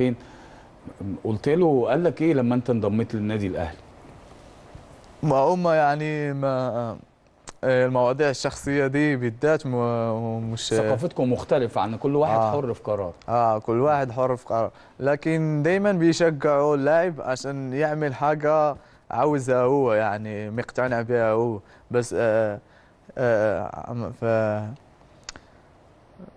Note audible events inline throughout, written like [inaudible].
فين قلت له قال لك ايه لما انت انضميت للنادي الاهلي ما هم يعني ما آه، المواضيع الشخصيه دي بالذات مش ثقافتكم مختلفه عن كل واحد آه حر في قرار اه كل واحد حر في قرار لكن دايما بيشجعوا اللاعب عشان يعمل حاجه عاوزها هو يعني مقتنع بها هو بس آه آه, آه، ف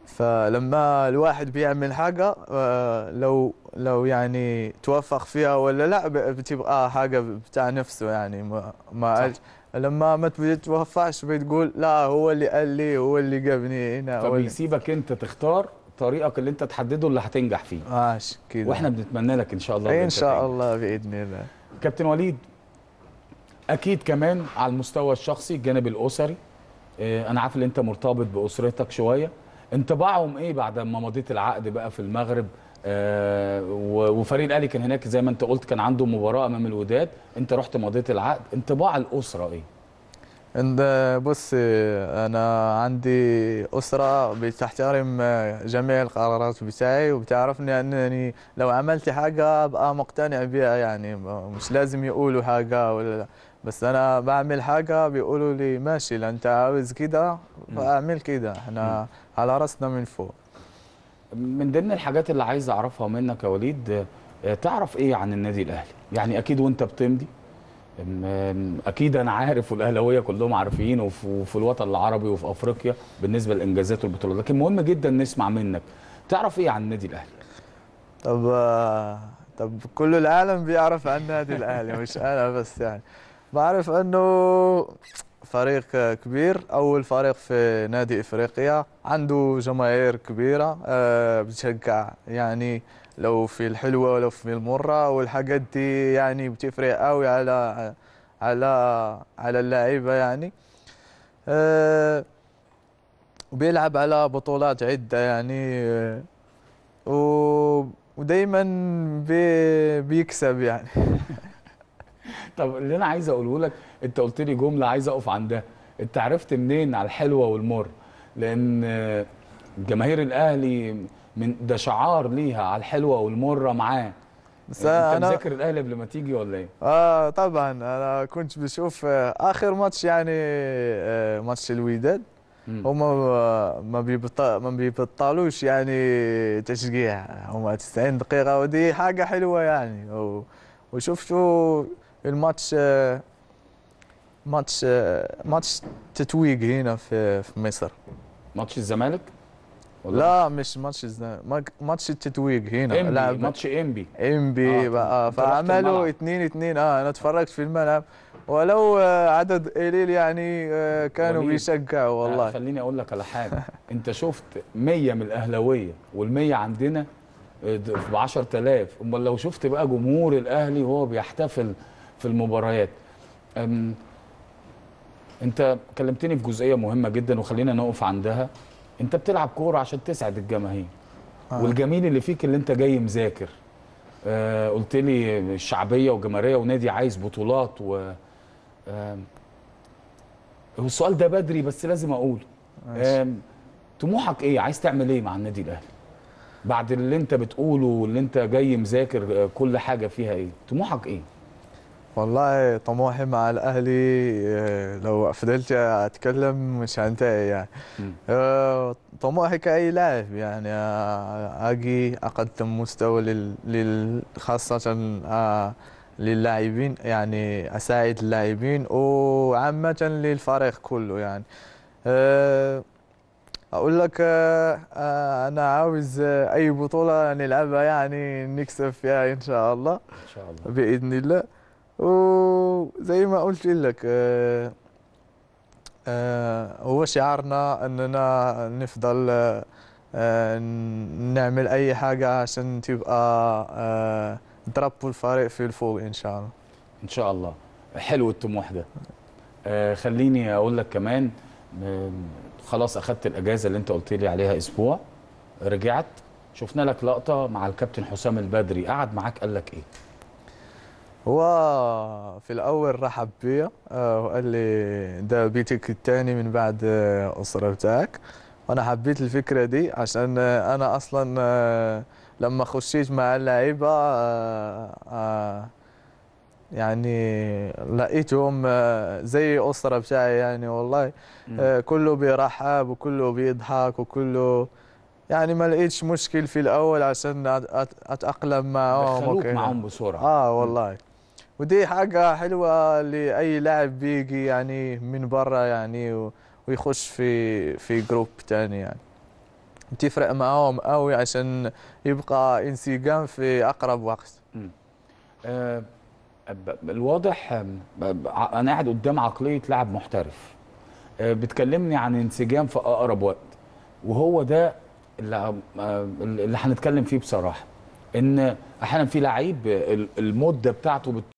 فلما الواحد بيعمل حاجة آه، لو لو يعني توفق فيها ولا لا بتبقى حاجة بتاع نفسه يعني ما ما لما ما بتتوفقش بتقول لا هو اللي قال لي هو اللي جابني هنا فبيسيبك انت تختار طريقك اللي انت تحدده اللي هتنجح فيه ماشي كده واحنا بنتمنى لك ان شاء الله ان شاء تنجح. الله باذن الله كابتن وليد اكيد كمان على المستوى الشخصي الجانب الاسري آه، انا عارف ان انت مرتبط باسرتك شويه انطباعهم ايه بعد ما مضيت العقد بقى في المغرب آه وفريق الاهلي كان هناك زي ما انت قلت كان عنده مباراه امام الوداد انت رحت مضيت العقد انطباع الاسره ايه بص انا عندي اسره بتحترم جميع القرارات بتاعي وبتعرفني انني لو عملت حاجه ابقى مقتنع بها يعني مش لازم يقولوا حاجه ولا بس انا بعمل حاجه بيقولوا لي ماشي لا انت عاوز كده فاعمل كده احنا على راسنا من فوق من ضمن الحاجات اللي عايز اعرفها منك يا وليد آه، تعرف ايه عن النادي الاهلي يعني اكيد وانت بتمضي اكيد انا عارف والاهلاويه كلهم عارفين وفي الوطن العربي وفي افريقيا بالنسبه للانجازات والبطولات لكن مهم جدا نسمع منك تعرف ايه عن النادي الاهلي طب آه، طب كل العالم بيعرف عن النادي الاهلي مش انا بس يعني بعرف انه فريق كبير اول فريق في نادي افريقيا عنده جماهير كبيره آه، بتشجع يعني لو في الحلوه ولو في المره والحاجات دي يعني بتفرق قوي على على على اللعيبه يعني وبيلعب آه، على بطولات عده يعني آه، ودايما بيكسب يعني [laughs] طب اللي انا عايز اقوله لك انت قلت لي جمله عايز اقف عندها انت عرفت منين على الحلوه والمر لان جماهير الاهلي من ده شعار ليها على الحلوه والمره معاه بس انت انا مذاكر الاهلي قبل ما تيجي ولا ايه؟ اه طبعا انا كنت بشوف آه، اخر ماتش يعني آه، ماتش الوداد هما ما ما بيبطلوش يعني تشجيع هما 90 دقيقه ودي حاجه حلوه يعني وشفتوا الماتش آه، ماتش آه، ماتش تتويج هنا في في مصر ماتش الزمالك ولا لا مش ماتش الزمالك ماتش التتويج هنا لعب ماتش امبي امبي آه. بقى فعملوا 2 2 اه انا اتفرجت في الملعب ولو آه، عدد قليل يعني كانوا بيشجعوا والله خليني اقول لك على حاجه [laughs] انت شفت 100 من الاهلاويه وال100 عندنا ب 10000 امال لو شفت بقى جمهور الاهلي وهو بيحتفل في المباريات انت كلمتني في جزئيه مهمه جدا وخلينا نقف عندها انت بتلعب كوره عشان تسعد الجماهير آه. والجميل اللي فيك اللي انت جاي مذاكر آه قلت لي الشعبيه وجماهيريه ونادي عايز بطولات و آه السؤال ده بدري بس لازم اقوله آه طموحك ايه عايز تعمل ايه مع النادي الاهلي بعد اللي انت بتقوله واللي انت جاي مذاكر آه، كل حاجه فيها ايه طموحك ايه والله طموحي مع الاهلي آه، لو فضلت اتكلم مش هنتهي يعني آه، طموحي كاي لاعب يعني آه، اجي اقدم مستوى خاصه للاعبين يعني اساعد اللاعبين وعامه للفريق كله يعني اقول لك انا عاوز اي بطوله نلعبها يعني نكسب فيها ان شاء الله ان شاء الله باذن الله وزي ما قلت لك آه آه هو شعارنا اننا نفضل آه،, آه نعمل اي حاجه عشان تبقى آه، نتربوا الفريق في الفوق ان شاء الله ان شاء الله حلو الطموح ده آه، خليني اقول لك كمان خلاص اخذت الاجازه اللي انت قلت لي عليها اسبوع رجعت شفنا لك لقطه مع الكابتن حسام البدري قعد معاك قال لك ايه هو في الأول رحب بيا آه، وقال لي ده بيتك التاني من بعد آه، أسرة بتاعك وأنا حبيت الفكرة دي عشان آه، أنا أصلا لما خشيت مع اللعيبة يعني لقيتهم زي أسرة بتاعي يعني والله كله بيرحب وكله بيضحك وكله يعني ما لقيتش مشكل في الاول عشان اتاقلم معاهم معهم معاهم بسرعه اه والله ودي حاجه حلوه لاي لاعب بيجي يعني من بره يعني ويخش في في جروب تاني يعني بتفرق معاهم قوي عشان يبقى انسجام في اقرب وقت أه الواضح انا قاعد قدام عقليه لاعب محترف أه بتكلمني عن انسجام في اقرب وقت وهو ده اللي آه، اللي هنتكلم فيه بصراحه ان احيانا في لعيب المده بتاعته